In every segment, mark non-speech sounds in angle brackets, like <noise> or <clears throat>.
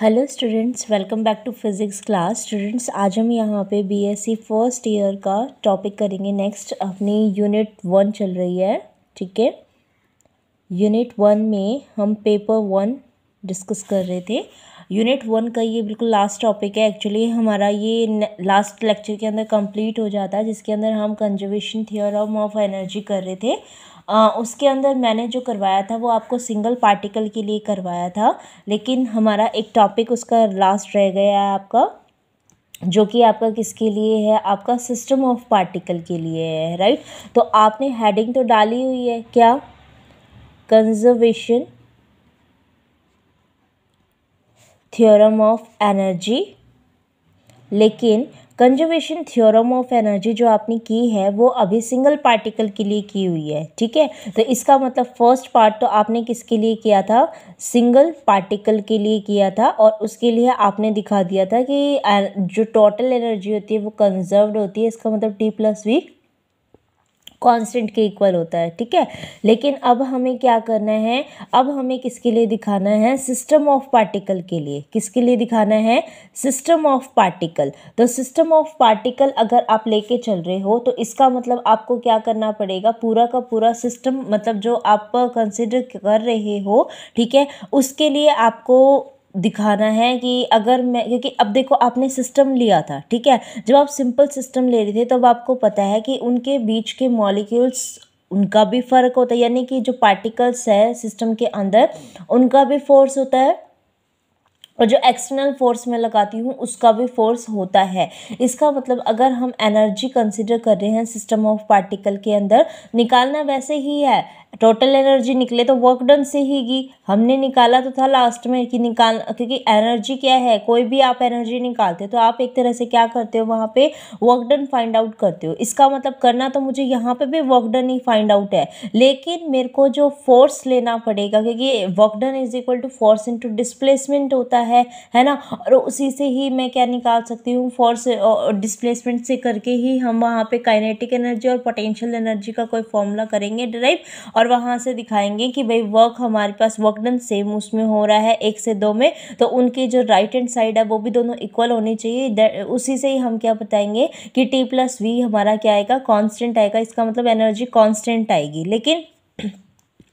Hello students welcome back to physics class students आज हम यहाँ पे बीएससी फर्स्ट ईयर का टॉपिक करेंगे नेक्स्ट अपनी यूनिट वन चल रही है ठीक है यूनिट वन में हम पेपर वन डिस्कस कर रहे थे यूनिट वन का ये बिल्कुल लास्ट टॉपिक है एक्चुअली हमारा ये लास्ट लेक्चर के अंदर कंप्लीट हो जाता है जिसके अंदर हम कंजर्वेशन थियोरम ऑफ एनर्जी कर रहे थे उसके अंदर मैंने जो करवाया था वो आपको सिंगल पार्टिकल के लिए करवाया था लेकिन हमारा एक टॉपिक उसका लास्ट रह गया है आपका जो कि आपका किसके लिए है आपका सिस्टम ऑफ पार्टिकल के लिए है राइट तो आपने हेडिंग तो डाली हुई है क्या कंजर्वेशन थियोरम ऑफ एनर्जी लेकिन कंजर्वेशन थ्योरम ऑफ एनर्जी जो आपने की है वो अभी सिंगल पार्टिकल के लिए की हुई है ठीक है तो इसका मतलब फर्स्ट पार्ट तो आपने किसके लिए किया था सिंगल पार्टिकल के लिए किया था और उसके लिए आपने दिखा दिया था कि जो टोटल एनर्जी होती है वो कंजर्व्ड होती है इसका मतलब टी प्लस वी कांस्टेंट के इक्वल होता है ठीक है लेकिन अब हमें क्या करना है अब हमें किसके लिए दिखाना है सिस्टम ऑफ पार्टिकल के लिए किसके लिए दिखाना है सिस्टम ऑफ पार्टिकल तो सिस्टम ऑफ पार्टिकल अगर आप लेके चल रहे हो तो इसका मतलब आपको क्या करना पड़ेगा पूरा का पूरा सिस्टम मतलब जो आप कंसिडर कर रहे हो ठीक है उसके लिए आपको दिखाना है कि अगर मैं क्योंकि अब देखो आपने सिस्टम लिया था ठीक है जब आप सिंपल सिस्टम ले रहे थे तब तो आपको पता है कि उनके बीच के मॉलिक्यूल्स उनका भी फ़र्क होता है यानी कि जो पार्टिकल्स है सिस्टम के अंदर उनका भी फोर्स होता है और जो एक्सटर्नल फोर्स मैं लगाती हूँ उसका भी फोर्स होता है इसका मतलब अगर हम एनर्जी कंसिडर कर रहे हैं सिस्टम ऑफ पार्टिकल के अंदर निकालना वैसे ही है टोटल एनर्जी निकले तो वर्क डन से ही हमने निकाला तो था लास्ट में कि निकाल क्योंकि एनर्जी क्या है कोई भी आप एनर्जी निकालते तो आप एक तरह से क्या करते हो वहाँ पे वर्क डन फाइंड आउट करते हो इसका मतलब करना तो मुझे यहाँ पे भी वर्क डन ही फाइंड आउट है लेकिन मेरे को जो फोर्स लेना पड़ेगा क्योंकि work done is equal to force to displacement होता है है ना और उसी से ही मैं क्या निकाल सकती हूँ फोर्स डिस्प्लेसमेंट से करके ही हम वहाँ पर काइनेटिक एनर्जी और पोटेंशियल एनर्जी का कोई फॉर्मूला करेंगे डराइव और और वहाँ से दिखाएंगे कि भाई वर्क हमारे पास वर्क डन सेम उसमें हो रहा है एक से दो में तो उनकी जो राइट हैंड साइड है वो भी दोनों इक्वल होनी चाहिए उसी से ही हम क्या बताएंगे कि टी प्लस वी हमारा क्या आएगा कॉन्स्टेंट आएगा इसका मतलब एनर्जी कॉन्स्टेंट आएगी लेकिन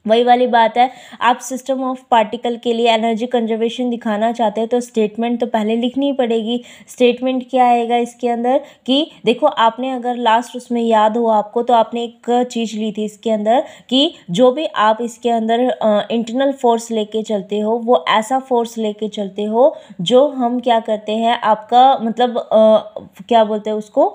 वही वाली बात है आप सिस्टम ऑफ पार्टिकल के लिए एनर्जी कंजर्वेशन दिखाना चाहते हैं तो स्टेटमेंट तो पहले लिखनी पड़ेगी स्टेटमेंट क्या आएगा इसके अंदर कि देखो आपने अगर लास्ट उसमें याद हो आपको तो आपने एक चीज़ ली थी इसके अंदर कि जो भी आप इसके अंदर इंटरनल फोर्स लेके चलते हो वो ऐसा फोर्स लेके चलते हो जो हम क्या करते हैं आपका मतलब आ, क्या बोलते हैं उसको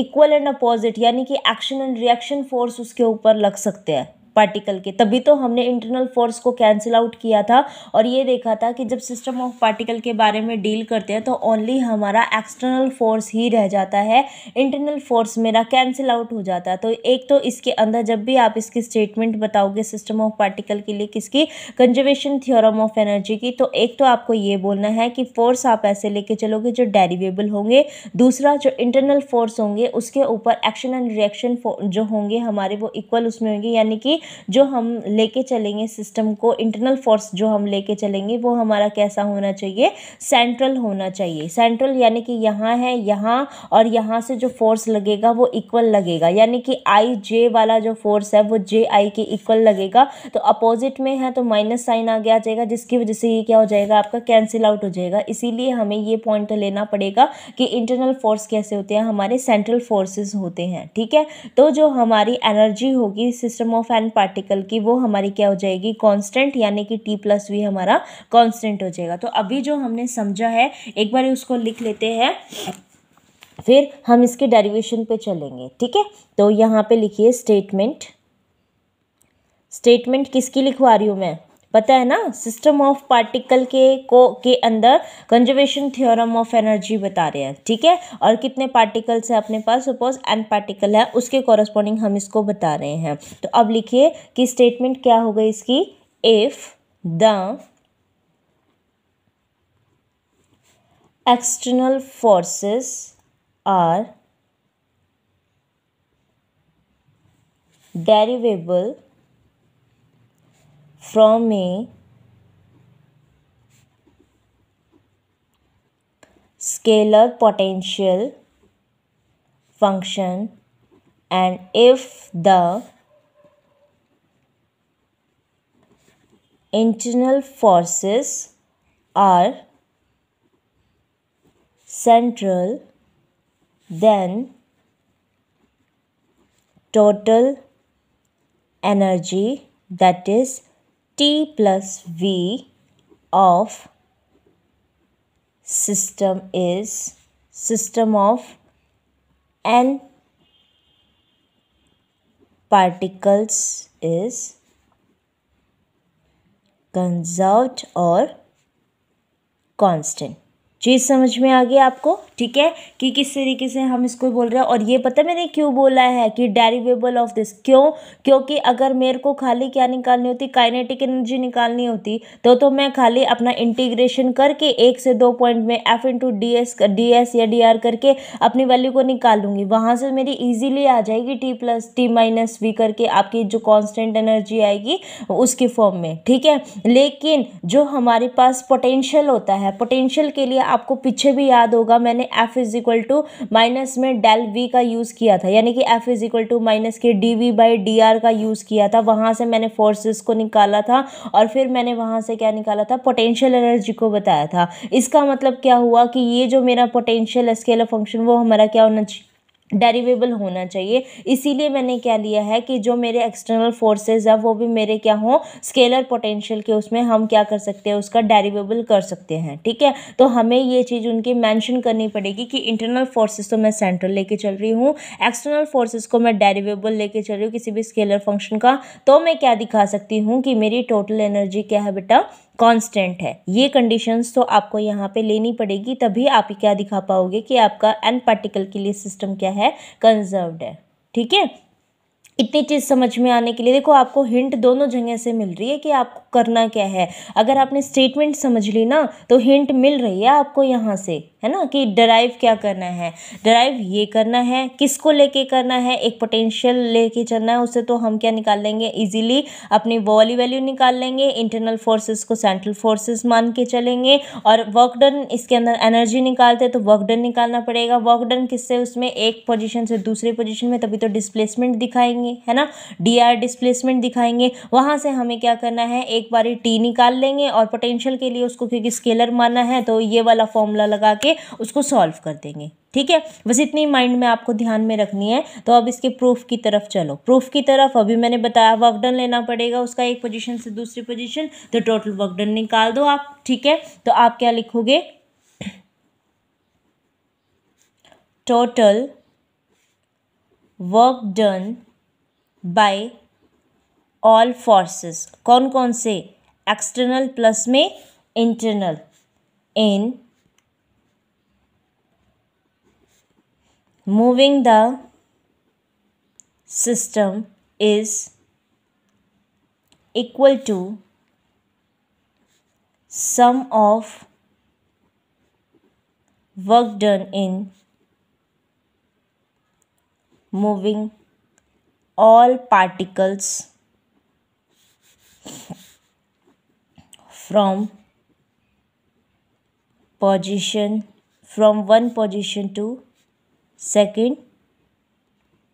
इक्वल एंड अपोजिट यानी कि एक्शन एंड रिएक्शन फोर्स उसके ऊपर लग सकते हैं पार्टिकल के तभी तो हमने इंटरनल फोर्स को कैंसिल आउट किया था और ये देखा था कि जब सिस्टम ऑफ पार्टिकल के बारे में डील करते हैं तो ओनली हमारा एक्सटर्नल फोर्स ही रह जाता है इंटरनल फोर्स मेरा कैंसिल आउट हो जाता है तो एक तो इसके अंदर जब भी आप इसकी स्टेटमेंट बताओगे सिस्टम ऑफ पार्टिकल के लिए किसकी कंजर्वेशन थियोरम ऑफ एनर्जी की तो एक तो आपको ये बोलना है कि फोर्स आप ऐसे लेके चलोगे जो डेरिवेबल होंगे दूसरा जो इंटरनल फोर्स होंगे उसके ऊपर एक्शन एंड रिएक्शन जो होंगे हमारे वो इक्वल उसमें होंगे यानी कि जो हम लेके चलेंगे सिस्टम को इंटरनल फोर्स जो हम लेके चलेंगे वो हमारा कैसा होना चाहिए सेंट्रल होना चाहिए सेंट्रल यानी कि यहाँ है यहाँ और यहाँ से जो फोर्स लगेगा वो इक्वल लगेगा यानी कि आई जे वाला जो फोर्स है वो जे आई के इक्वल लगेगा तो अपोजिट में है तो माइनस साइन आगे आ जाएगा जिसकी वजह से ये क्या हो जाएगा आपका कैंसिल आउट हो जाएगा इसीलिए हमें ये पॉइंट लेना पड़ेगा कि इंटरनल फोर्स कैसे होते हैं हमारे सेंट्रल फोर्सेस होते हैं ठीक है तो जो हमारी एनर्जी होगी सिस्टम ऑफ एन पार्टिकल की वो हमारी क्या हो जाएगी कांस्टेंट यानी कि टी प्लस वी हमारा कांस्टेंट हो जाएगा तो अभी जो हमने समझा है एक बार उसको लिख लेते हैं फिर हम इसके डेरिवेशन पे चलेंगे ठीक है तो यहाँ पे लिखिए स्टेटमेंट स्टेटमेंट किसकी लिखवा रही हूँ मैं पता है ना सिस्टम ऑफ पार्टिकल के को के अंदर कंजर्वेशन थ्योरम ऑफ एनर्जी बता रहे हैं ठीक है और कितने पार्टिकल्स हैं अपने पास सपोज एन पार्टिकल है उसके कॉरस्पॉन्डिंग हम इसको बता रहे हैं तो अब लिखिए कि स्टेटमेंट क्या हो गई इसकी if the external forces are derivable from a scalar potential function and if the internal forces are central then total energy that is t plus v of system is system of n particles is conserved or constant. चीज़ समझ में आ गई आपको ठीक है कि किस तरीके से हम इसको बोल रहे हैं और ये पता मैंने क्यों बोला है कि डेरिवेबल ऑफ दिस क्यों क्योंकि अगर मेरे को खाली क्या निकालनी होती काइनेटिक एनर्जी निकालनी होती तो तो मैं खाली अपना इंटीग्रेशन करके एक से दो पॉइंट में F into D S D S या डी आर करके अपनी वैल्यू को निकाल लूँगी वहाँ से मेरी ईजिली आ जाएगी T plus T minus V करके आपकी जो कॉन्स्टेंट एनर्जी आएगी उसके फॉर्म में ठीक है लेकिन जो हमारे पास पोटेंशियल होता है पोटेंशियल के लिए आपको पीछे भी याद होगा मैंने F is equal to minus में डेल वी का यूज़ किया था यानी कि F is equal to minus के D V by D R का यूज़ किया था वहाँ से मैंने फोर्सेस को निकाला था और फिर मैंने वहाँ से क्या निकाला था पोटेंशियल एनर्जी को बताया था इसका मतलब क्या हुआ कि ये जो मेरा पोटेंशियल स्केलर फंक्शन वो हमारा क्या होना चाहिए डेरिवेबल होना चाहिए इसीलिए मैंने क्या लिया है कि जो मेरे एक्सटर्नल फोर्सेज है वो भी मेरे क्या हो स्केलर पोटेंशियल के उसमें हम क्या कर सकते हैं उसका डेरिवेबल कर सकते हैं ठीक है तो हमें ये चीज़ उनकी मेंशन करनी पड़ेगी कि इंटरनल फोर्सेज तो मैं सेंट्रल लेके चल रही हूँ एक्सटर्नल फोर्सेज को मैं डेरीवेबल लेके चल रही हूँ किसी भी स्केलर फंक्शन का तो मैं क्या दिखा सकती हूँ कि मेरी टोटल एनर्जी क्या है बेटा कांस्टेंट है ये कंडीशंस तो आपको यहाँ पे लेनी पड़ेगी तभी आप क्या दिखा पाओगे कि आपका एन पार्टिकल के लिए सिस्टम क्या है कंजर्व्ड है ठीक है इतनी चीज़ समझ में आने के लिए देखो आपको हिंट दोनों जगह से मिल रही है कि आपको करना क्या है अगर आपने स्टेटमेंट समझ ली ना तो हिंट मिल रही है आपको यहाँ से है ना कि डराइव क्या करना है डराइव ये करना है किसको लेके करना है एक पोटेंशियल लेके चलना है उससे तो हम क्या निकाल लेंगे इजीली अपनी वॉली वैल्यू निकाल लेंगे इंटरनल फोर्सेस को सेंट्रल फोर्सेस मान के चलेंगे और वर्क डन इसके अंदर एनर्जी निकालते हैं तो वर्क डन निकालना पड़ेगा वर्क डन किससे उसमें एक पोजिशन से दूसरे पोजिशन में तभी तो डिस्प्लेसमेंट दिखाएंगे दिखाएंगे है ना डी आर डिस्प्लेसमेंट दिखाएंगे वहाँ से हमें क्या करना है एक बारी टी निकाल लेंगे और पोटेंशियल के लिए उसको क्योंकि स्केलर माना है तो ये वाला फॉर्मूला लगा के उसको सॉल्व कर देंगे ठीक है बस इतनी माइंड में आपको ध्यान में रखनी है तो अब इसके प्रूफ की तरफ चलो प्रूफ की तरफ अभी मैंने बताया वर्क डन लेना पड़ेगा उसका एक पोजीशन से दूसरी पोजीशन तो टोटल वर्क डन निकाल दो आप ठीक है तो आप क्या लिखोगे total work done by all forces कौन कौन से एक्सटर्नल प्लस में internal in moving the system is equal to sum of work done in moving all particles from position from one position to second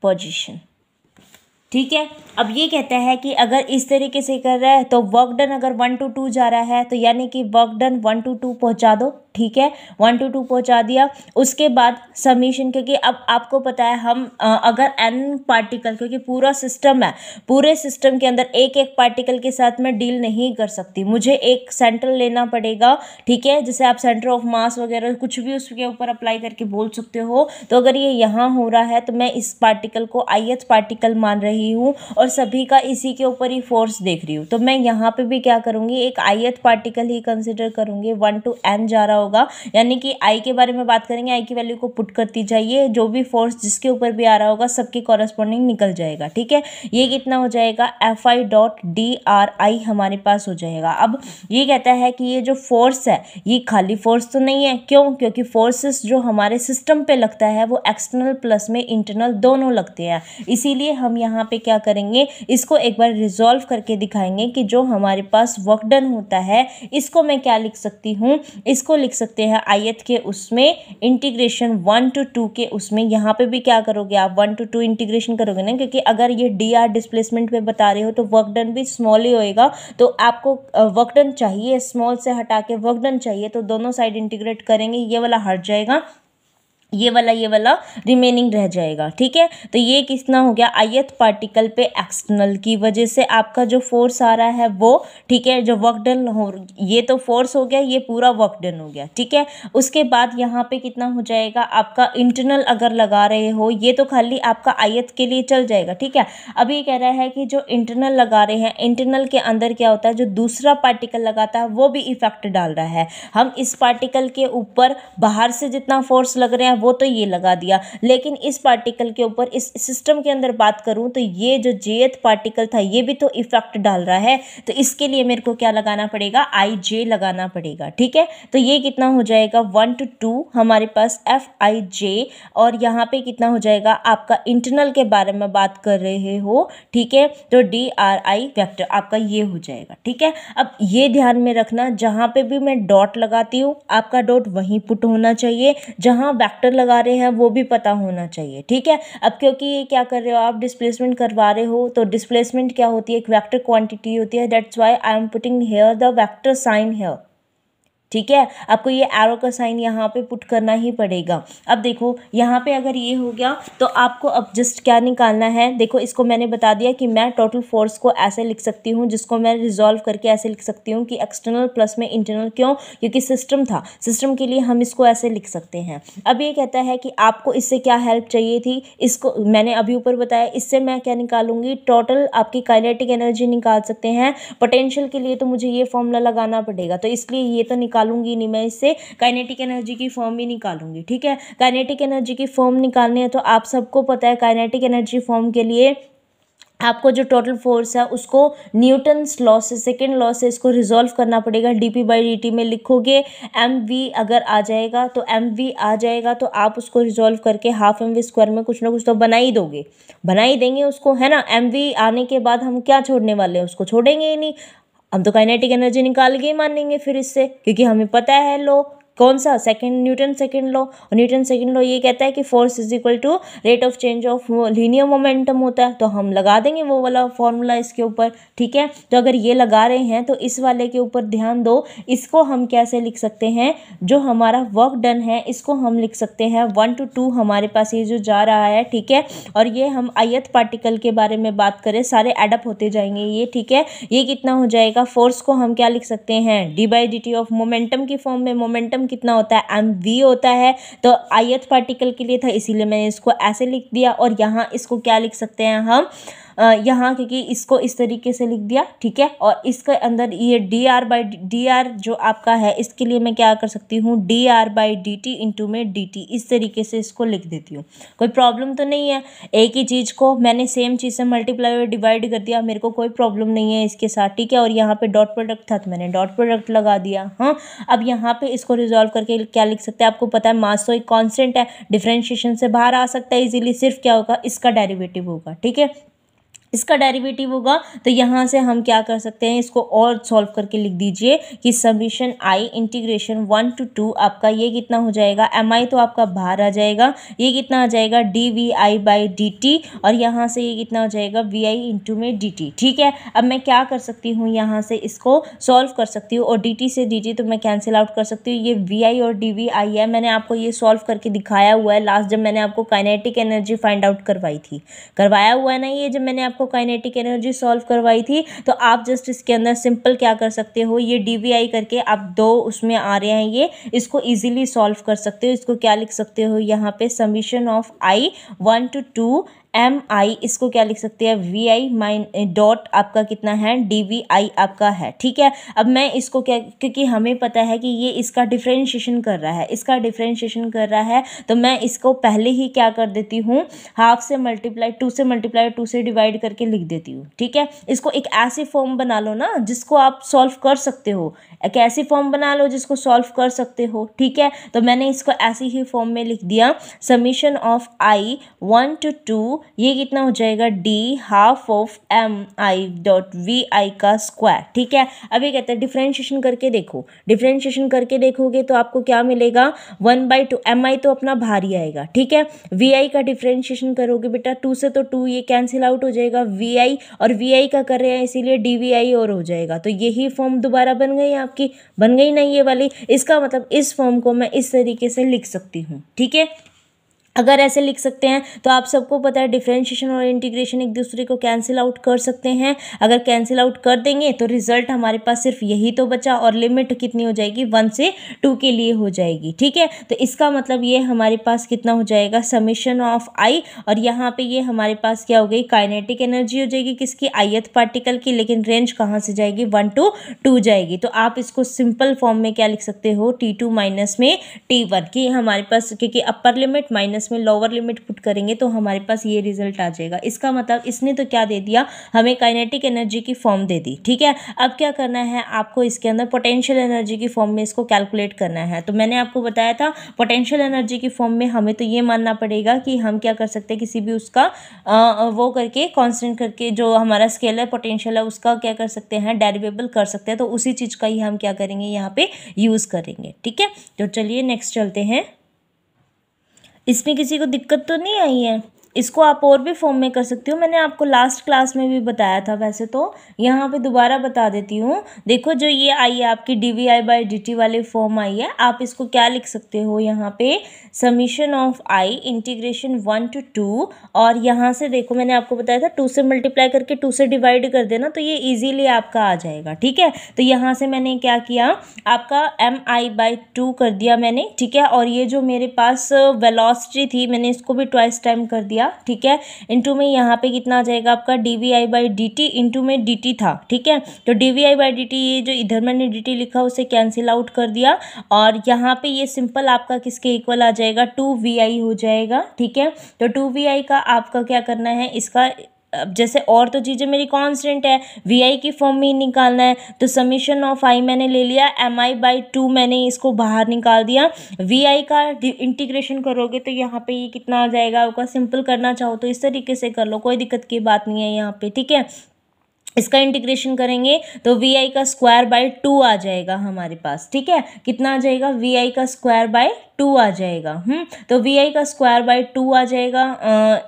position ठीक है अब ये कहता है कि अगर इस तरीके से कर रहा है तो वर्क डन अगर वन टू टू जा रहा है तो यानी कि work done one to two पहुंचा दो ठीक है वन टू टू पहुंचा दिया उसके बाद समीशन क्योंकि अब आपको पता है हम अगर एन पार्टिकल क्योंकि पूरा सिस्टम है पूरे सिस्टम के अंदर एक एक पार्टिकल के साथ मैं डील नहीं कर सकती मुझे एक सेंटर लेना पड़ेगा ठीक है जैसे आप सेंटर ऑफ मास वगैरह कुछ भी उसके ऊपर अप्लाई करके बोल सकते हो तो अगर ये यहाँ हो रहा है तो मैं इस पार्टिकल को आई पार्टिकल मान रही हूँ और सभी का इसी के ऊपर ही फोर्स देख रही हूँ तो मैं यहाँ पर भी क्या करूँगी एक आई पार्टिकल ही कंसिडर करूँगी वन टू एन जा रहा होगा यानी कि आई के बारे में बात करेंगे आई की वैल्यू को पुट करती जाइए जो भी फोर्स जिसके ऊपर भी आ रहा होगा सबके कॉरेस्पॉन्डिंग निकल जाएगा ठीक है ये कितना हो जाएगा F I dot D R I हमारे पास हो जाएगा अब ये कहता है कि ये जो फोर्स है ये खाली फोर्स तो नहीं है क्यों क्योंकि फोर्सेस जो हमारे सिस्टम पे लगता है वो एक्सटर्नल प्लस में इंटरनल दोनों लगते हैं इसीलिए हम यहाँ पे क्या करेंगे इसको एक बार रिजॉल्व करके दिखाएंगे कि जो हमारे पास वर्क डन होता है इसको मैं क्या लिख सकती हूँ इसको लिख लिख सकते हैं आयत के उसमें इंटीग्रेशन वन टू टू के उसमें यहाँ पे भी क्या करोगे आप वन टू टू इंटीग्रेशन करोगे ना क्योंकि अगर ये डी आर डिस्प्लेसमेंट में बता रहे हो तो वर्क डन भी स्मॉल ही होएगा तो आपको वर्क डन चाहिए स्मॉल से हटा के वर्क डन चाहिए तो दोनों साइड इंटीग्रेट करेंगे ये वाला हट जाएगा ये वाला ये वाला रिमेनिंग रह जाएगा ठीक है तो ये कितना हो गया आयत पार्टिकल पे एक्सटर्नल की वजह से आपका जो फोर्स आ रहा है वो ठीक है जो वर्क डन हो ये तो फोर्स हो गया ये पूरा वर्क डन हो गया ठीक है उसके बाद यहाँ पे कितना हो जाएगा आपका इंटरनल अगर लगा रहे हो ये तो खाली आपका आयत के लिए चल जाएगा ठीक है अभी कह रहा है कि जो इंटरनल लगा रहे हैं इंटरनल के अंदर क्या होता है जो दूसरा पार्टिकल लगाता है वो भी इफेक्ट डाल रहा है हम इस पार्टिकल के ऊपर बाहर से जितना फोर्स लग रहे हैं वो तो ये लगा दिया लेकिन इस पार्टिकल के ऊपर इस सिस्टम के अंदर बात करूँ तो ये जो जेथ पार्टिकल था ये भी तो इफेक्ट डाल रहा है तो इसके लिए मेरे को क्या लगाना पड़ेगा आई जे लगाना पड़ेगा ठीक है तो ये कितना हो जाएगा वन टू टू हमारे पास एफ आई जे और यहाँ पे कितना हो जाएगा आपका इंटरनल के बारे में बात कर रहे हो ठीक है तो डी आर आई वैक्टर आपका ये हो जाएगा ठीक है अब ये ध्यान में रखना जहाँ पे भी मैं डॉट लगाती हूँ आपका डॉट वहीं पुट होना चाहिए जहाँ वैक्टर लगा रहे हैं वो भी पता होना चाहिए ठीक है अब क्योंकि क्या कर रहे हो आप डिस्प्लेसमेंट करवा रहे हो तो डिस्प्लेसमेंट क्या होती है एक वैक्टर क्वांटिटी होती है that's why I am putting here the vector sign here ठीक है आपको ये एरो का साइन यहाँ पे पुट करना ही पड़ेगा अब देखो यहाँ पे अगर ये हो गया तो आपको अब जस्ट क्या निकालना है देखो इसको मैंने बता दिया कि मैं टोटल फोर्स को ऐसे लिख सकती हूँ जिसको मैं रिजॉल्व करके ऐसे लिख सकती हूँ कि एक्सटर्नल प्लस में इंटरनल क्यों क्योंकि सिस्टम था सिस्टम के लिए हम इसको ऐसे लिख सकते हैं अब ये कहता है कि आपको इससे क्या हेल्प चाहिए थी इसको मैंने अभी ऊपर बताया इससे मैं क्या निकालूंगी टोटल आपकी काइनेटिक एनर्जी निकाल सकते हैं पोटेंशियल के लिए तो मुझे ये फॉर्मूला लगाना पड़ेगा तो इसलिए ये तो निकाल निकालूंगी नहीं मैं इससे काइनेटिक एनर्जी की फॉर्म भी निकालूंगी ठीक है काइनेटिक एनर्जी की फॉर्म निकालनी है तो आप सबको पता है काइनेटिक एनर्जी फॉर्म के लिए आपको जो टोटल फोर्स है उसको न्यूटन लॉ से सेकेंड लॉ से इसको रिजॉल्व करना पड़ेगा D P by D T में लिखोगे एम वी अगर आ जाएगा तो एम वी आ जाएगा तो आप उसको रिजॉल्व करके हाफ एम वी स्क्वायर में कुछ ना कुछ तो बना ही दोगे बना ही देंगे उसको है ना एम वी आने के बाद हम क्या छोड़ने वाले हैं उसको छोड़ेंगे ही नहीं हम तो काइनेटिक एनर्जी निकाल के ही मानेंगे फिर इससे क्योंकि हमें पता है लो कौन सा सेकेंड न्यूटन सेकेंड लॉ और न्यूटन सेकेंड लॉ ये कहता है कि force is equal to rate of change of linear momentum होता है तो हम लगा देंगे वो वाला फॉर्मूला इसके ऊपर ठीक है तो अगर ये लगा रहे हैं तो इस वाले के ऊपर ध्यान दो इसको हम कैसे लिख सकते हैं जो हमारा वर्क डन है इसको हम लिख सकते हैं वन टू टू हमारे पास ये जो जा रहा है ठीक है और ये हम आयत पार्टिकल के बारे में बात करें सारे एडअप होते जाएंगे ये ठीक है ये कितना हो जाएगा फोर्स को हम क्या लिख सकते हैं D by D T of momentum की फॉर्म में मोमेंटम एम कितना होता है एम वी होता है तो आई पार्टिकल के लिए था इसीलिए मैंने इसको ऐसे लिख दिया और यहाँ इसको क्या लिख सकते हैं हम यहाँ क्योंकि इसको इस तरीके से लिख दिया ठीक है और इसके अंदर ये D R by D R जो आपका है इसके लिए मैं क्या कर सकती हूँ D R by D T into में डी टी इस तरीके से इसको लिख देती हूँ कोई प्रॉब्लम तो नहीं है एक ही चीज़ को मैंने सेम चीज़ से मल्टीप्लाई और डिवाइड कर दिया मेरे को कोई प्रॉब्लम नहीं है इसके साथ ठीक है और यहाँ पर डॉट प्रोडक्ट था तो मैंने डॉट प्रोडक्ट लगा दिया हाँ अब यहाँ पर इसको रिजॉल्व करके क्या लिख सकते हैं आपको पता है मास तो एक कॉन्स्टेंट है डिफ्रेंशिएशन से बाहर आ सकता है ईजिली सिर्फ क्या होगा इसका डेरिवेटिव होगा ठीक है इसका डेरिवेटिव होगा तो यहाँ से हम क्या कर सकते हैं इसको और सॉल्व करके लिख दीजिए कि summation I integration one to two आपका ये कितना हो जाएगा एम आई तो आपका बाहर आ जाएगा ये कितना आ जाएगा D V I by D T और यहाँ से ये कितना हो जाएगा वी आई इंटू में डी टी ठीक है अब मैं क्या कर सकती हूँ यहाँ से इसको सॉल्व कर सकती हूँ और डी टी से डी टी तो मैं कैंसिल आउट कर सकती हूँ ये वी आई और डी वी आई है मैंने आपको ये सॉल्व करके दिखाया हुआ है लास्ट जब मैंने आपको काइनेटिक एनर्जी फाइंड आउट करवाई थी करवाया हुआ है ना ये जब मैंने आपको आपको काइनेटिक एनर्जी सॉल्व करवाई थी तो आप जस्ट इसके अंदर सिंपल क्या कर सकते हो ये डी करके आप दो उसमें आ रहे हैं ये इसको ईजिली सॉल्व कर सकते हो इसको क्या लिख सकते हो यहाँ पे summation of I one to two M I इसको क्या लिख सकते हैं वी आई माइन डॉट आपका कितना है डी वी आई आपका है ठीक है अब मैं इसको क्या क्योंकि हमें पता है कि ये इसका डिफ्रेंशिएशन कर रहा है इसका डिफ्रेंशिएशन कर रहा है तो मैं इसको पहले ही क्या कर देती हूँ हाफ से मल्टीप्लाई टू से मल्टीप्लाई टू से डिवाइड करके लिख देती हूँ ठीक है इसको एक ऐसी फॉर्म बना लो ना जिसको आप सॉल्व कर सकते हो एक ऐसी फॉर्म बना लो जिसको सॉल्व कर सकते हो ठीक है तो मैंने इसको ऐसी ही फॉर्म में लिख दिया summation of I one to two ये कितना हो जाएगा d half of M I dot V I का स्क्वायर ठीक है अब ये कहते हैं डिफ्रेंशिएशन करके देखो डिफ्रेंशिएशन करके देखोगे तो आपको क्या मिलेगा one by two M I तो अपना भार ही आएगा ठीक है वी आई का डिफ्रेंशिएशन करोगे बेटा टू से तो टू ये कैंसिल आउट हो जाएगा वी आई और वी आई का कर रहे हैं इसीलिए डी वी आई और हो जाएगा तो यही फॉर्म दोबारा बन गई आपकी बन गई ना ये वाली इसका मतलब इस फॉर्म को मैं इस तरीके से लिख सकती हूँ ठीक है अगर ऐसे लिख सकते हैं तो आप सबको पता है डिफ्रेंशिएशन और इंटीग्रेशन एक दूसरे को कैंसिल आउट कर सकते हैं अगर कैंसिल आउट कर देंगे तो रिजल्ट हमारे पास सिर्फ यही तो बचा और लिमिट कितनी हो जाएगी वन से टू के लिए हो जाएगी ठीक है तो इसका मतलब ये हमारे पास कितना हो जाएगा समीशन ऑफ आई और यहाँ पर ये हमारे पास क्या हो गई काइनेटिक एनर्जी हो जाएगी किसकी आयत पार्टिकल की लेकिन रेंज कहाँ से जाएगी वन टू टू जाएगी तो आप इसको सिंपल फॉर्म में क्या लिख सकते हो टी टू माइनस में टी वन की हमारे पास क्योंकि अपर लिमिट माइनस माइनस में लोअर लिमिट पुट करेंगे तो हमारे पास ये रिजल्ट आ जाएगा इसका मतलब इसने तो क्या दे दिया हमें काइनेटिक एनर्जी की फॉर्म दे दी ठीक है अब क्या करना है आपको इसके अंदर पोटेंशियल एनर्जी की फॉर्म में इसको कैलकुलेट करना है तो मैंने आपको बताया था पोटेंशियल एनर्जी की फॉर्म में हमें तो ये मानना पड़ेगा कि हम क्या कर सकते हैं किसी भी उसका आ, वो करके कॉन्सेंट करके जो हमारा स्केल है पोटेंशियल है उसका क्या कर सकते हैं डेरिवेबल कर सकते हैं तो उसी चीज़ का ही हम क्या करेंगे यहाँ पे यूज़ करेंगे ठीक है तो चलिए नेक्स्ट चलते हैं इसमें किसी को दिक्कत तो नहीं आई है इसको आप और भी फॉर्म में कर सकते हो मैंने आपको लास्ट क्लास में भी बताया था वैसे तो यहाँ पे दोबारा बता देती हूँ देखो जो ये आई है आपकी D V I by D T वाली फॉर्म आई है आप इसको क्या लिख सकते हो यहाँ पे summation of I integration one to two और यहाँ से देखो मैंने आपको बताया था टू से मल्टीप्लाई करके टू से डिवाइड कर देना तो ये ईजिली आपका आ जाएगा ठीक है तो यहाँ से मैंने क्या किया आपका एम आई बाई टू कर दिया मैंने ठीक है और ये जो मेरे पास वेलॉसिटी थी मैंने इसको भी ट्वाइस टाइम कर दिया आएगा ठीक है इंटू में यहाँ पे कितना आ जाएगा आपका D V I by D T into में डी टी था ठीक है तो D V I by D T ये जो इधर मैंने डी टी लिखा उसे कैंसिल आउट कर दिया और यहाँ पे ये सिंपल आपका किसके इक्वल आ जाएगा टू वी आई हो जाएगा ठीक है तो टू वी आई का आपका क्या करना है इसका अब जैसे और तो चीज़ें मेरी कांस्टेंट है वी आई की फॉर्म में निकालना है तो समीशन ऑफ आई मैंने ले लिया एम आई बाई टू मैंने इसको बाहर निकाल दिया वी आई का इंटीग्रेशन करोगे तो यहाँ पे ये कितना आ जाएगा आपका सिंपल करना चाहो तो इस तरीके से कर लो कोई दिक्कत की बात नहीं है यहाँ पे ठीक है इसका इंटीग्रेशन करेंगे तो वी आई का स्क्वायर बाय टू आ जाएगा हमारे पास ठीक है कितना आ जाएगा वी आई का स्क्वायर बाय टू आ जाएगा हम्म तो वी आई का स्क्वायर बाय टू आ जाएगा आ,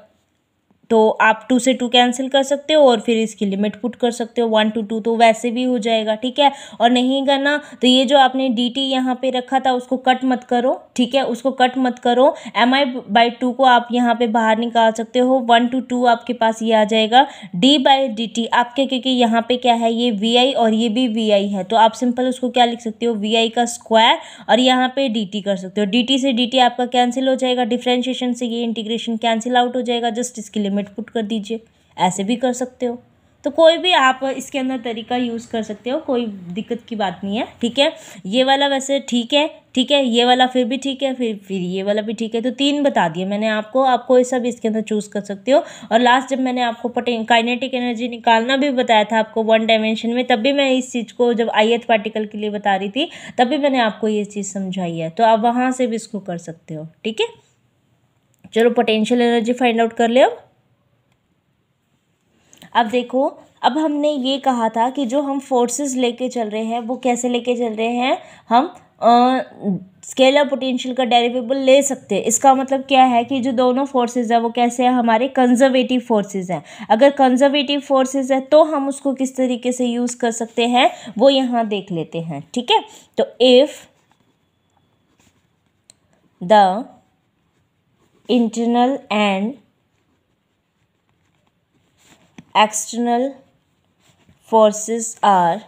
तो आप टू से टू कैंसिल कर सकते हो और फिर इसकी लिमिट पुट कर सकते हो वन टू टू तो वैसे भी हो जाएगा ठीक है और नहीं करना तो ये जो आपने डी टी यहाँ पर रखा था उसको कट मत करो ठीक है उसको कट मत करो एम आई बाई टू को आप यहाँ पे बाहर निकाल सकते हो वन टू टू आपके पास ये आ जाएगा डी बाई डी टी आपके क्योंकि यहाँ पे क्या है ये वी आई और ये भी वी आई है तो आप सिंपल उसको क्या लिख सकते हो वी आई का स्क्वायर और यहाँ पे डी टी कर सकते हो डी टी से डी टी आपका कैंसिल हो जाएगा डिफ्रेंशिएशन से ये इंटीग्रेशन कैंसिल आउट हो जाएगा जस्ट इसकी लिमिट लिमिट पुट कर दीजिए ऐसे भी कर सकते हो तो कोई भी आप इसके अंदर तरीका यूज़ कर सकते हो कोई दिक्कत की बात नहीं है ठीक है ये वाला वैसे ठीक है ठीक है ये वाला फिर भी ठीक है फिर फिर ये वाला भी ठीक है तो तीन बता दिए मैंने आपको आप कोई सा भी इसके अंदर चूज़ कर सकते हो और लास्ट जब मैंने आपको पटे काइनेटिक एनर्जी निकालना भी बताया था आपको वन डायमेंशन में तब भी मैं इस चीज़ को जब एथ पार्टिकल के लिए बता रही थी तब भी मैंने आपको ये चीज़ समझाई है तो आप वहाँ से भी इसको कर सकते हो ठीक है चलो पोटेंशियल एनर्जी फाइंड आउट कर ले अब अब देखो अब हमने ये कहा था कि जो हम फोर्सेस लेके चल रहे हैं वो कैसे लेके चल रहे हैं हम स्केलर पोटेंशियल का डेरिवेबल ले सकते हैं इसका मतलब क्या है कि जो दोनों फोर्सेज हैं वो कैसे हैं हमारे कंजर्वेटिव फोर्सेज हैं अगर कंजर्वेटिव फोर्सेज है तो हम उसको किस तरीके से यूज़ कर सकते हैं वो यहाँ देख लेते हैं ठीक है तो if the internal and external forces are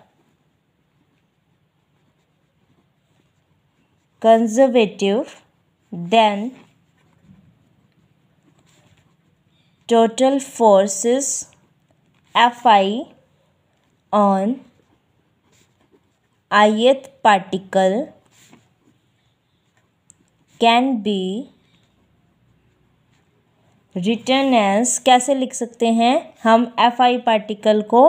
conservative, then total forces Fi on ith particle can be written as कैसे लिख सकते हैं हम एफ आई पार्टिकल को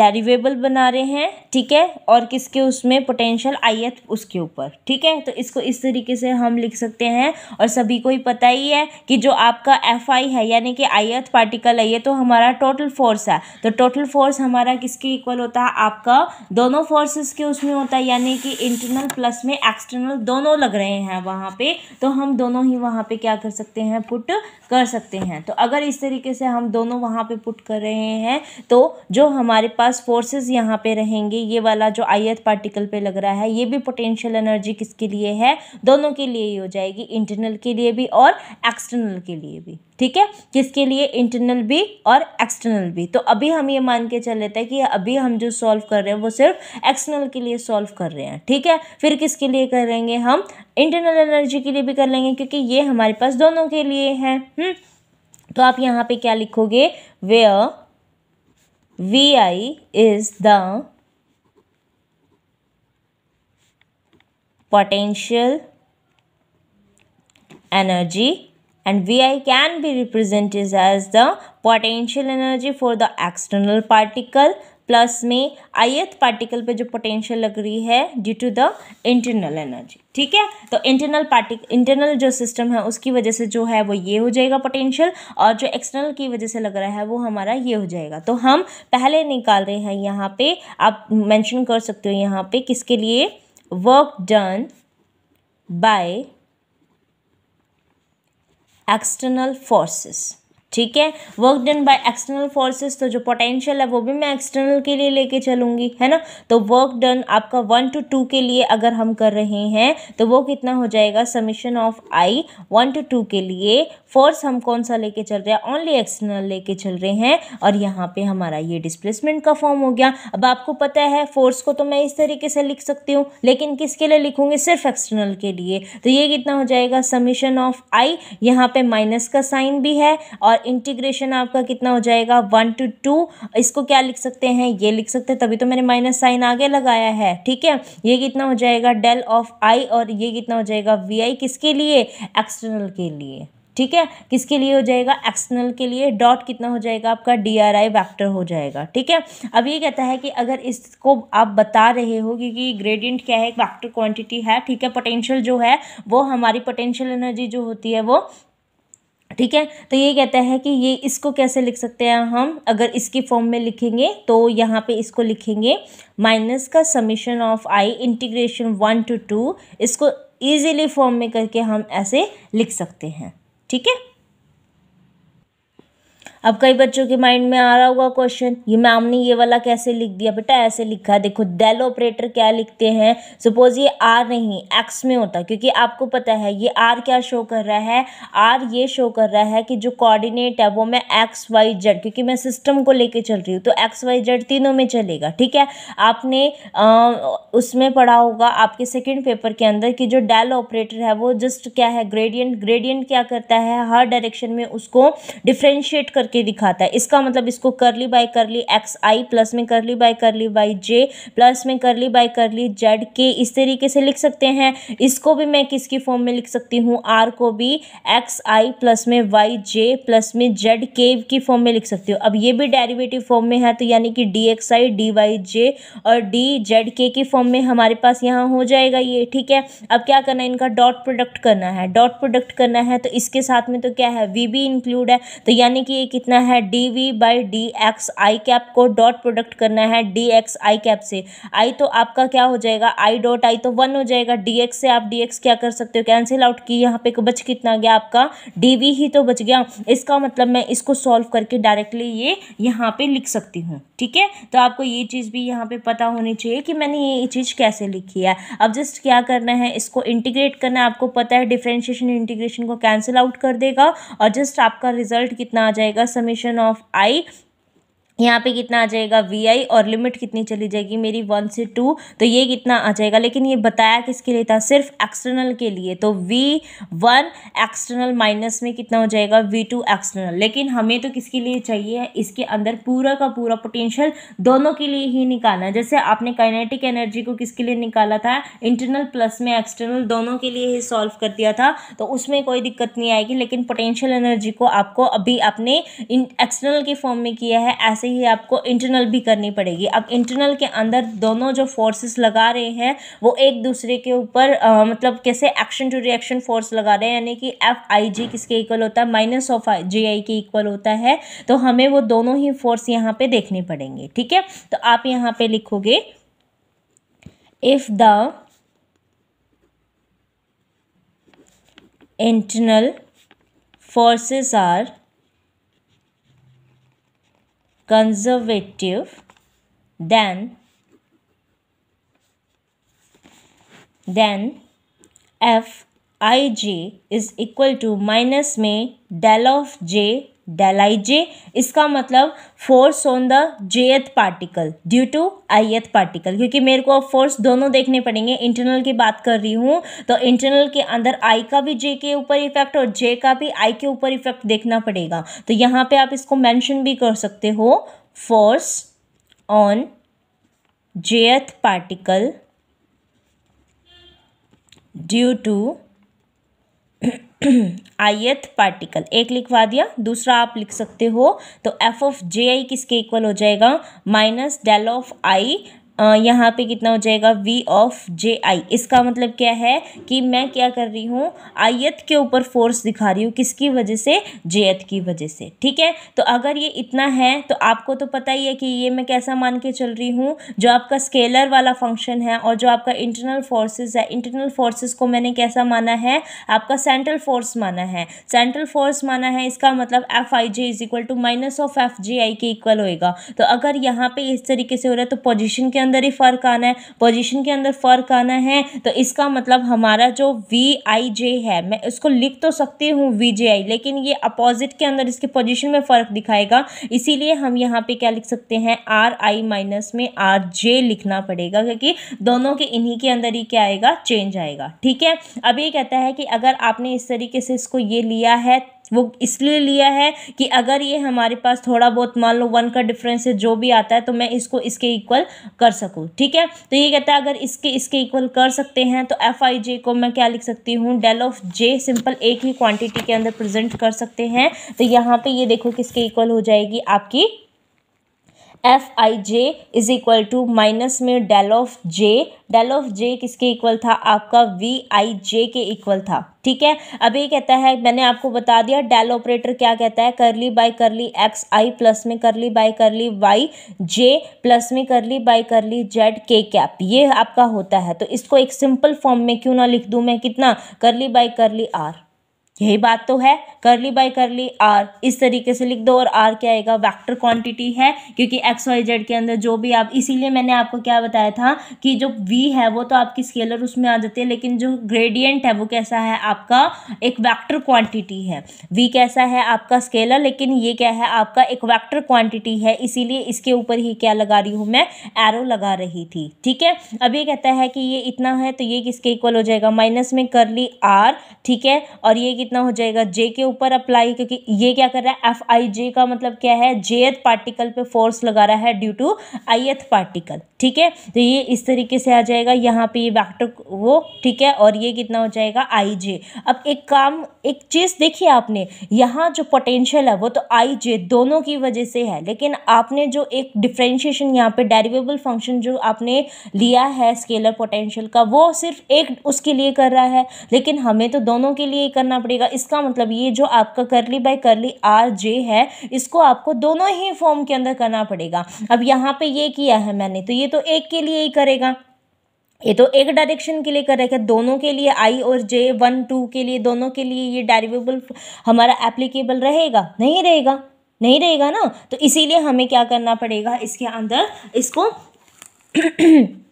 डेरिवेबल बना रहे हैं ठीक है और किसके उसमें पोटेंशियल आई एथ उसके ऊपर ठीक है तो इसको इस तरीके से हम लिख सकते हैं और सभी को ही पता ही है कि जो आपका एफ आई है यानी कि आई एथ पार्टिकल है ये तो हमारा टोटल फोर्स है तो टोटल फोर्स हमारा किसके इक्वल होता है आपका दोनों फोर्सेस के उसमें होता है यानी कि इंटरनल प्लस में एक्सटर्नल दोनों लग रहे हैं वहाँ पर तो हम दोनों ही वहाँ पर क्या कर सकते हैं पुट कर सकते हैं तो अगर इस तरीके से हम दोनों वहाँ पर पुट कर रहे हैं तो जो हमारे पास फोर्सेस यहाँ पे रहेंगे ये वाला जो आयत पार्टिकल पे लग रहा है ये भी पोटेंशियल एनर्जी किसके लिए है दोनों के लिए ही हो जाएगी इंटरनल के लिए भी और एक्सटर्नल के लिए भी ठीक है किसके लिए इंटरनल भी और एक्सटर्नल भी तो अभी हम ये मान के चल लेते हैं कि अभी हम जो सॉल्व कर रहे हैं वो सिर्फ एक्सटर्नल के लिए सॉल्व कर रहे हैं ठीक है फिर किसके लिए करेंगे हम इंटरनल एनर्जी के लिए भी कर लेंगे क्योंकि ये हमारे पास दोनों के लिए है हुँ? हम्म? तो आप यहाँ पे क्या लिखोगे where Vi is the potential energy and Vi can be represented as the potential energy for the external particle plus में आयत पार्टिकल पे जो पोटेंशियल लग रही है due to the internal energy ठीक है तो इंटरनल पार्टिक इंटरनल जो सिस्टम है उसकी वजह से जो है वो ये हो जाएगा पोटेंशियल और जो एक्सटर्नल की वजह से लग रहा है वो हमारा ये हो जाएगा तो हम पहले निकाल रहे हैं यहाँ पे आप मैंशन कर सकते हो यहाँ पे किसके लिए work done by external forces ठीक है work done by external forces तो जो पोटेंशियल है वो भी मैं एक्सटर्नल के लिए लेके चलूंगी है ना तो वर्क डन आपका वन टू टू के लिए अगर हम कर रहे हैं तो वो कितना हो जाएगा summation of I one to two के लिए फोर्स हम कौन सा लेके चल रहे हैं ओनली एक्सटर्नल लेके चल रहे हैं और यहाँ पे हमारा ये डिस्प्लेसमेंट का फॉर्म हो गया अब आपको पता है फोर्स को तो मैं इस तरीके से लिख सकती हूँ लेकिन किसके लिए लिखूंगी सिर्फ एक्सटर्नल के लिए तो ये कितना हो जाएगा समीशन ऑफ आई यहाँ पे माइनस का साइन भी है और और इंटीग्रेशन आपका कितना हो जाएगा वन टू टू इसको क्या लिख सकते हैं ये लिख सकते हैं तभी तो मैंने माइनस साइन आगे लगाया है ठीक है ये कितना हो जाएगा डेल ऑफ आई और ये कितना हो जाएगा वी आई किसके लिए एक्सटर्नल के लिए ठीक है किसके लिए हो जाएगा एक्सटर्नल के लिए डॉट कितना हो जाएगा आपका डी आर आई वैक्टर हो जाएगा ठीक है अब ये कहता है कि अगर इसको आप बता रहे हो क्योंकि ग्रेडियंट क्या है वैक्टर क्वांटिटी है ठीक है पोटेंशियल जो है वो हमारी पोटेंशियल एनर्जी जो होती है वो ठीक है तो ये कहता है कि ये इसको कैसे लिख सकते हैं हम अगर इसकी फॉर्म में लिखेंगे तो यहाँ पे इसको लिखेंगे माइनस का summation of I integration one to two इसको ईजिली फॉर्म में करके हम ऐसे लिख सकते हैं ठीक है अब कई बच्चों के माइंड में आ रहा होगा क्वेश्चन ये मैम ने ये वाला कैसे लिख दिया बेटा ऐसे लिखा है देखो डेल ऑपरेटर क्या लिखते हैं सपोज ये आर नहीं एक्स में होता क्योंकि आपको पता है ये आर क्या शो कर रहा है आर ये शो कर रहा है कि जो कोऑर्डिनेट है वो मैं एक्स वाई जेड क्योंकि मैं सिस्टम को लेके चल रही हूँ तो एक्स वाई जेड तीनों में चलेगा ठीक है आपने आ, उसमें पढ़ा होगा आपके सेकेंड पेपर के अंदर कि जो डेल ऑपरेटर है वो जस्ट क्या है ग्रेडियंट ग्रेडियंट क्या करता है हर डायरेक्शन में उसको डिफ्रेंशिएट कर करके दिखाता है इसका मतलब इसको करली बाय करली एक्स आई प्लस में करली बाय करली वाई जे प्लस में करली बाय करली जेड के इस तरीके से लिख सकते हैं इसको भी मैं किसकी फॉर्म में लिख सकती हूँ आर को भी एक्स आई प्लस में वाई जे प्लस में जेड के की फॉर्म में लिख सकती हूँ अब ये भी डेरिवेटिव फॉर्म में है तो यानी कि D X I D Y J और डी जेड के की फॉर्म में हमारे पास यहाँ हो जाएगा ये ठीक है अब क्या करना है इनका डॉट प्रोडक्ट करना है डॉट प्रोडक्ट करना है तो इसके साथ में तो क्या है वी भी इंक्लूड है तो यानी कि एक कितना है D V by D X I cap को डॉट प्रोडक्ट करना है डी एक्स आई कैप से आई तो आपका क्या हो जाएगा आई डॉट आई तो वन हो जाएगा डी एक्स से आप डी एक्स क्या कर सकते हो कैंसिल आउट की यहाँ पे बच कितना गया आपका डी वी ही तो बच गया इसका मतलब मैं इसको सॉल्व करके डायरेक्टली ये यहाँ पे लिख सकती हूँ ठीक है तो आपको ये चीज़ भी यहाँ पे पता होनी चाहिए कि मैंने ये चीज़ कैसे लिखी है अब जस्ट क्या करना है इसको इंटीग्रेट करना है आपको पता है डिफ्रेंशिएशन इंटीग्रेशन को कैंसिल आउट कर देगा और जस्ट आपका रिजल्ट कितना आ जाएगा summation of i यहाँ पे कितना आ जाएगा वी आई और लिमिट कितनी चली जाएगी मेरी वन से टू तो ये कितना आ जाएगा लेकिन ये बताया किसके लिए था सिर्फ एक्सटर्नल के लिए तो वी वन एक्सटर्नल माइनस में कितना हो जाएगा वी टू एक्सटर्नल लेकिन हमें तो किसके लिए चाहिए इसके अंदर पूरा का पूरा पोटेंशियल दोनों के लिए ही निकालना है जैसे आपने काइनेटिक एनर्जी को किसके लिए निकाला था इंटरनल प्लस में एक्सटर्नल दोनों के लिए ही सॉल्व कर दिया था तो उसमें कोई दिक्कत नहीं आएगी लेकिन पोटेंशियल एनर्जी को आपको अभी आपने एक्सटर्नल के फॉर्म में किया है ऐसे से ही आपको इंटरनल भी करनी पड़ेगी अब इंटरनल के अंदर दोनों जो फोर्सेस लगा रहे हैं वो एक दूसरे के ऊपर मतलब कैसे एक्शन टू रिएक्शन फोर्स लगा रहे हैं यानी कि एफ आई जी किसके इक्वल होता है माइनस ऑफ आई जी आई के इक्वल होता है तो हमें वो दोनों ही फोर्स यहाँ पे देखने पड़ेंगे ठीक है तो आप यहाँ पे लिखोगे if the internal forces are conservative than then f i j is equal to minus may del of j del I J इसका मतलब force on the jth particle due to ith particle क्योंकि मेरे को अब फोर्स दोनों देखने पड़ेंगे इंटरनल की बात कर रही हूँ तो इंटरनल के अंदर आई का भी जे के ऊपर इफेक्ट और जे का भी आई के ऊपर इफेक्ट देखना पड़ेगा तो यहाँ पे आप इसको मेंशन भी कर सकते हो force on jth particle due to ith <clears throat> particle एक लिखवा दिया दूसरा आप लिख सकते हो तो एफ ऑफ जे आई किसके इक्वल हो जाएगा माइनस डेल ऑफ आई यहाँ पे कितना हो जाएगा वी ऑफ जे आई इसका मतलब क्या है कि मैं क्या कर रही हूँ आयत के ऊपर फोर्स दिखा रही हूँ किसकी वजह से जेयत की वजह से ठीक है तो अगर ये इतना है तो आपको तो पता ही है कि ये मैं कैसा मान के चल रही हूँ जो आपका स्केलर वाला फंक्शन है और जो आपका इंटरनल फोर्सेज है इंटरनल फोर्सेज को मैंने कैसा माना है आपका सेंट्रल फोर्स माना है सेंट्रल फोर्स माना है इसका मतलब F I J is equal to minus of F J I के इक्वल होएगा तो अगर यहाँ पे इस तरीके से हो रहा है तो पोजिशन के अंदर ही फ़र्क आना है पोजीशन के अंदर फ़र्क आना है तो इसका मतलब हमारा जो वी आई जे है मैं इसको लिख तो सकती हूँ वी जे आई लेकिन ये अपोजिट के अंदर इसके पोजीशन में फ़र्क दिखाएगा इसीलिए हम यहाँ पे क्या लिख सकते हैं आर आई माइनस में आर जे लिखना पड़ेगा क्योंकि दोनों के इन्हीं के अंदर ही क्या आएगा चेंज आएगा ठीक है अब ये कहता है कि अगर आपने इस तरीके से इसको ये लिया है वो इसलिए लिया है कि अगर ये हमारे पास थोड़ा बहुत मान लो वन का डिफरेंस है जो भी आता है तो मैं इसको इसके इक्वल कर सकूँ ठीक है तो ये कहता है अगर इसके इसके इक्वल कर सकते हैं तो एफ आई जे को मैं क्या लिख सकती हूँ डेल ऑफ जे सिंपल एक ही क्वांटिटी के अंदर प्रेजेंट कर सकते हैं तो यहाँ पे ये देखो किसके इक्वल हो जाएगी आपकी F I J is equal to minus में del of J del of J किसके इक्वल था आपका वी आई जे के इक्वल था ठीक है अब ये कहता है मैंने आपको बता दिया डेल ऑपरेटर क्या कहता है करली बाय करली एक्स आई प्लस में करली बाय करली वाई जे प्लस में करली बाय करली जेड के कैप ये आपका होता है तो इसको एक सिंपल फॉर्म में क्यों ना लिख दूँ मैं कितना करली बाय करली आर यही बात तो है करली बाय करली आर इस तरीके से लिख दो और आर क्या आएगा वेक्टर क्वांटिटी है क्योंकि एक्स वाई जेड के अंदर जो भी आप इसीलिए मैंने आपको क्या बताया था कि जो वी है वो तो आपकी स्केलर उसमें आ जाती है लेकिन जो ग्रेडियंट है वो कैसा है आपका एक वैक्टर क्वांटिटी है वी कैसा है आपका स्केलर लेकिन ये क्या है आपका एक वैक्टर क्वांटिटी है इसीलिए इसके ऊपर ही क्या लगा रही हूँ मैं एरो लगा रही थी ठीक है अब ये कहता है कि ये इतना है तो ये किसके इक्वल हो जाएगा माइनस में कर आर ठीक है और ये कितना हो जाएगा जे के ऊपर अप्लाई क्योंकि ये क्या कर रहा है एफ आई जे का मतलब क्या है जे एथ पार्टिकल पे फोर्स लगा रहा है ड्यू टू आई एथ पार्टिकल ठीक है तो ये इस तरीके से आ जाएगा यहाँ पे ये वैक्टर वो ठीक है और ये कितना हो जाएगा आई जे अब एक काम एक चीज़ देखिए आपने यहाँ जो पोटेंशियल है वो तो आई जे दोनों की वजह से है लेकिन आपने जो एक डिफ्रेंशिएशन यहाँ पे डेरिवेबल फंक्शन जो आपने लिया है स्केलर पोटेंशियल का वो सिर्फ एक उसके लिए कर रहा है लेकिन हमें तो दोनों के लिए करना पड़ेगा करेगा इसका मतलब ये जो आपका करली बाय करली आर जे है इसको आपको दोनों ही फॉर्म के अंदर करना पड़ेगा अब यहाँ पे ये किया है मैंने तो ये तो एक के लिए ही करेगा ये तो एक डायरेक्शन के लिए कर रखा है दोनों के लिए आई और जे वन टू के लिए दोनों के लिए ये डायरेवेबल हमारा एप्लीकेबल रहेगा नहीं रहेगा नहीं रहेगा ना तो इसीलिए हमें क्या करना पड़ेगा इसके अंदर इसको <clears throat>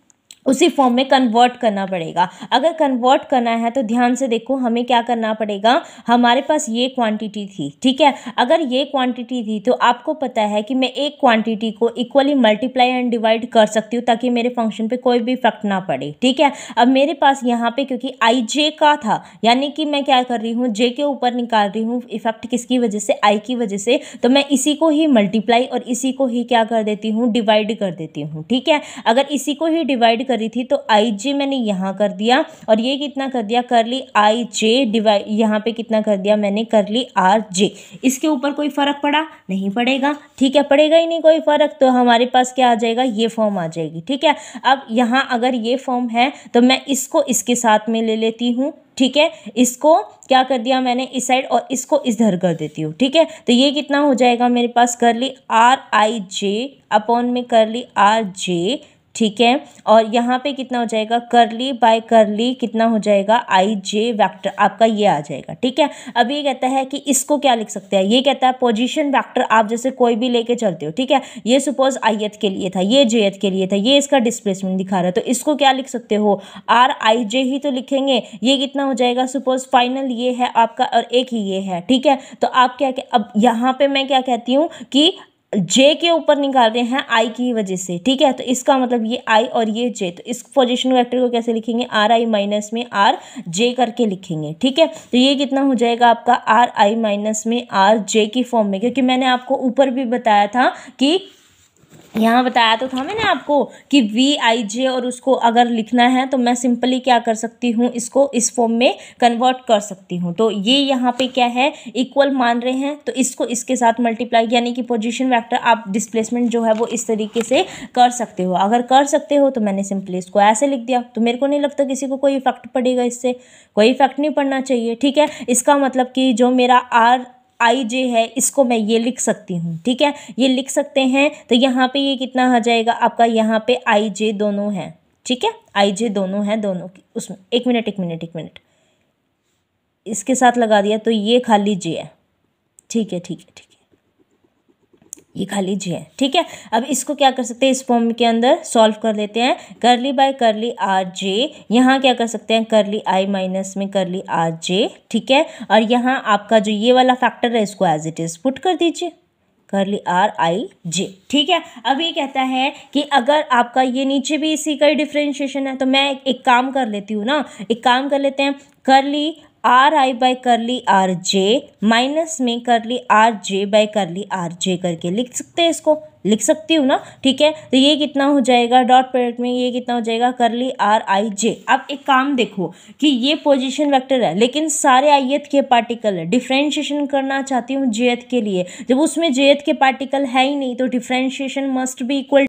उसी फॉर्म में कन्वर्ट करना पड़ेगा अगर कन्वर्ट करना है तो ध्यान से देखो हमें क्या करना पड़ेगा हमारे पास ये क्वांटिटी थी ठीक है अगर ये क्वांटिटी थी तो आपको पता है कि मैं एक क्वांटिटी को इक्वली मल्टीप्लाई एंड डिवाइड कर सकती हूँ ताकि मेरे फंक्शन पे कोई भी इफेक्ट ना पड़े ठीक है अब मेरे पास यहाँ पर क्योंकि आई जे का था यानी कि मैं क्या कर रही हूँ जे के ऊपर निकाल रही हूँ इफेक्ट किसकी वजह से आई की वजह से तो मैं इसी को ही मल्टीप्लाई और इसी को ही क्या कर देती हूँ डिवाइड कर देती हूँ ठीक है अगर इसी को ही डिवाइड कर करी थी तो आई जे मैंने यहाँ कर दिया और ये कितना कर दिया कर ली आई जे डिवाइड यहाँ पे कितना कर दिया मैंने कर ली आर जे इसके ऊपर कोई फ़र्क पड़ा नहीं पड़ेगा ठीक है पड़ेगा ही नहीं कोई फ़र्क तो हमारे पास क्या आ जाएगा ये फॉर्म आ जाएगी ठीक है अब यहाँ अगर ये फॉर्म है तो मैं इसको इसके साथ में ले लेती हूँ ठीक है इसको क्या कर दिया मैंने इस साइड और इसको इस धर कर देती हूँ ठीक है तो ये कितना हो जाएगा मेरे पास कर ली आर आई जे अपॉन में कर ली आर जे ठीक है और यहाँ पे कितना हो जाएगा करली बाय करली कितना हो जाएगा आई जे वैक्टर आपका ये आ जाएगा ठीक है अब ये कहता है कि इसको क्या लिख सकते हैं ये कहता है पोजिशन वैक्टर आप जैसे कोई भी लेके चलते हो ठीक है ये सपोज आई एथ के लिए था ये जे एथ के लिए था ये इसका डिस्प्लेसमेंट दिखा रहा है तो इसको क्या लिख सकते हो आर आई जे ही तो लिखेंगे ये कितना हो जाएगा सपोज फाइनल ये है आपका और एक ही ये है ठीक है तो आप क्या, अब यहाँ पे मैं क्या कहती हूँ कि जे के ऊपर निकाल रहे हैं आई की वजह से ठीक है तो इसका मतलब ये आई और ये जे तो इस पोजिशन वैक्टर को कैसे लिखेंगे आर आई माइनस में आर जे करके लिखेंगे ठीक है तो ये कितना हो जाएगा आपका आर आई माइनस में आर जे की फॉर्म में क्योंकि मैंने आपको ऊपर भी बताया था कि यहाँ बताया तो था मैंने आपको कि वी आई जे और उसको अगर लिखना है तो मैं सिंपली क्या कर सकती हूँ इसको इस फॉर्म में कन्वर्ट कर सकती हूँ तो ये यहाँ पे क्या है इक्वल मान रहे हैं तो इसको इसके साथ मल्टीप्लाई यानी कि पोजीशन वेक्टर आप डिस्प्लेसमेंट जो है वो इस तरीके से कर सकते हो अगर कर सकते हो तो मैंने सिंपली इसको ऐसे लिख दिया तो मेरे को नहीं लगता किसी को कोई इफेक्ट पड़ेगा इससे कोई इफेक्ट नहीं पड़ना चाहिए ठीक है इसका मतलब कि जो मेरा आर आई जे है इसको मैं ये लिख सकती हूँ ठीक है ये लिख सकते हैं तो यहाँ पे ये कितना आ जाएगा आपका यहाँ पे आई जे दोनों है ठीक है आई जे दोनों हैं दोनों की उसमें एक मिनट एक मिनट एक मिनट इसके साथ लगा दिया तो ये खाली जे है ठीक है ठीक है ठीक है ये खा लीजिए ठीक है अब इसको क्या कर सकते हैं इस फॉर्म के अंदर सॉल्व कर लेते हैं करली बाय करली आर जे यहाँ क्या कर सकते हैं करली आई माइनस में करली आर जे ठीक है और यहाँ आपका जो ये वाला फैक्टर है इसको एज इट इज़ पुट कर दीजिए करली आर आई जे ठीक है अब ये कहता है कि अगर आपका ये नीचे भी इसी का ही डिफ्रेंशिएशन है तो मैं एक काम कर लेती हूँ ना एक काम कर लेते हैं करली आर आई कर करली आर जे माइनस में करली आर जे कर करली आर जे करके लिख सकते हैं इसको लिख सकती हूँ ना ठीक है तो ये कितना हो जाएगा डॉट प्रोडक्ट में ये कितना हो जाएगा करली आर आई जे अब एक काम देखो कि ये पोजीशन वेक्टर है लेकिन सारे एथ के पार्टिकल है डिफ्रेंशिएशन करना चाहती हूँ एथ के लिए जब उसमें एथ के पार्टिकल है ही नहीं तो डिफ्रेंशिएशन मस्ट भी इक्वल